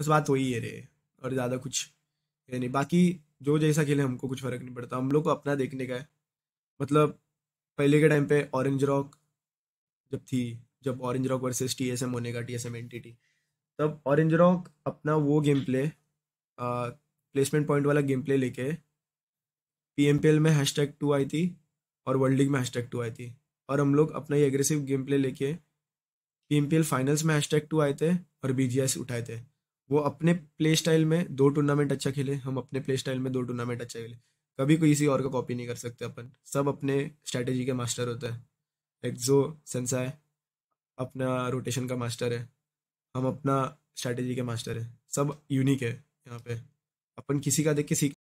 बस बात वही है रे और ज़्यादा कुछ है नहीं बाकी जो जैसा खेले हमको कुछ फ़र्क नहीं पड़ता हम लोग को अपना देखने का है मतलब पहले के टाइम पे ऑरेंज रॉक जब थी जब orange rock versus T S M होने का T S M N T T तब ऑरेंज रॉक अपना वो गेम प्ले प्लेसमेंट पॉइंट वाला गेम प्ले लेके पी एम पी एल में हैश टैग टू आई थी और वर्ल्ड लीग में हैश टैग टू आई थी और हम लोग अपना ही एग्रेसिव गेम प्ले लेके P M P L finals में हैश टैग टू आए थे और बी जी एस उठाए थे वो अपने प्ले स्टाइल में दो टूर्नामेंट अच्छा खेले हम अपने प्ले स्टाइल में दो टूर्नामेंट अच्छा खेले कभी कोई किसी और का कॉपी नहीं कर सकते अपन सब अपने स्ट्रैटेजी के मास्टर होता है एक्जो है अपना रोटेशन का मास्टर है हम अपना स्ट्रैटेजी के मास्टर है सब यूनिक है यहाँ पे अपन किसी का देख के सीख